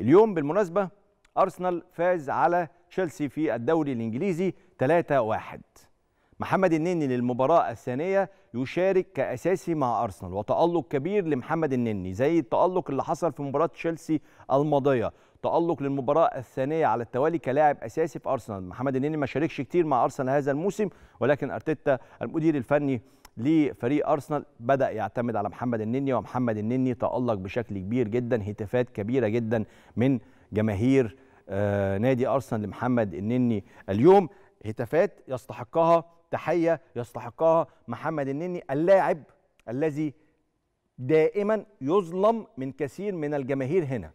اليوم بالمناسبة أرسنال فاز على تشيلسي في الدوري الإنجليزي 3-1 محمد النني للمباراة الثانية يشارك كأساسي مع أرسنال وتألق كبير لمحمد النني زي التألق اللي حصل في مباراة تشيلسي الماضية تألق للمباراة الثانية على التوالي كلاعب أساسي في أرسنال محمد النني ما شاركش كتير مع أرسنال هذا الموسم ولكن أرتيتا المدير الفني لفريق ارسنال بدا يعتمد على محمد النني ومحمد النني تالق بشكل كبير جدا هتافات كبيره جدا من جماهير آه، نادي ارسنال لمحمد النني اليوم هتافات يستحقها تحيه يستحقها محمد النني اللاعب الذي دائما يظلم من كثير من الجماهير هنا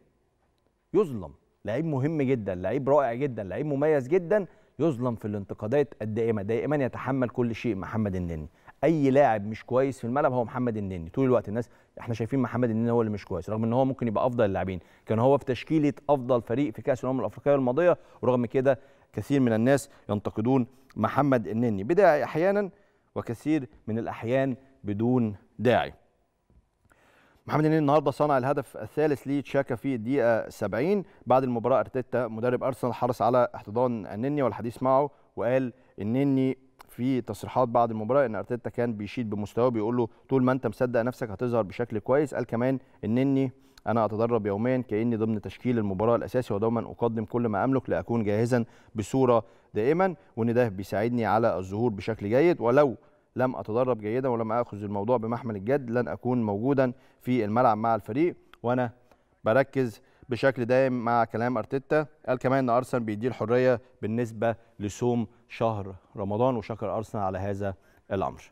يظلم لعيب مهم جدا لعيب رائع جدا لعيب مميز جدا يظلم في الانتقادات الدائمه دائما يتحمل كل شيء محمد النني اي لاعب مش كويس في الملعب هو محمد النني طول الوقت الناس احنا شايفين محمد النني هو اللي مش كويس رغم ان هو ممكن يبقى افضل اللاعبين كان هو في تشكيله افضل فريق في كاس الامم الافريقيه الماضيه ورغم كده كثير من الناس ينتقدون محمد النني بداعي أحيانا وكثير من الأحيان بدون داعي محمد النني النهارده صنع الهدف الثالث لتشاكا في الدقيقه 70 بعد المباراه ارتيتا مدرب ارسنال حرص على احتضان النني والحديث معه وقال النني في تصريحات بعد المباراه ان ارتيتا كان بيشيد بمستواه بيقول له طول ما انت مصدق نفسك هتظهر بشكل كويس قال كمان النني انا اتدرب يوميا كاني ضمن تشكيل المباراه الاساسي ودوما اقدم كل ما املك لاكون جاهزا بصوره دائما وان ده بيساعدني على الظهور بشكل جيد ولو لم اتدرب جيدا ولم اخذ الموضوع بمحمل الجد لن اكون موجودا في الملعب مع الفريق وانا بركز بشكل دائم مع كلام ارتيتا قال كمان ان ارسنال بيديه الحريه بالنسبه لصوم شهر رمضان وشكر ارسنال على هذا الامر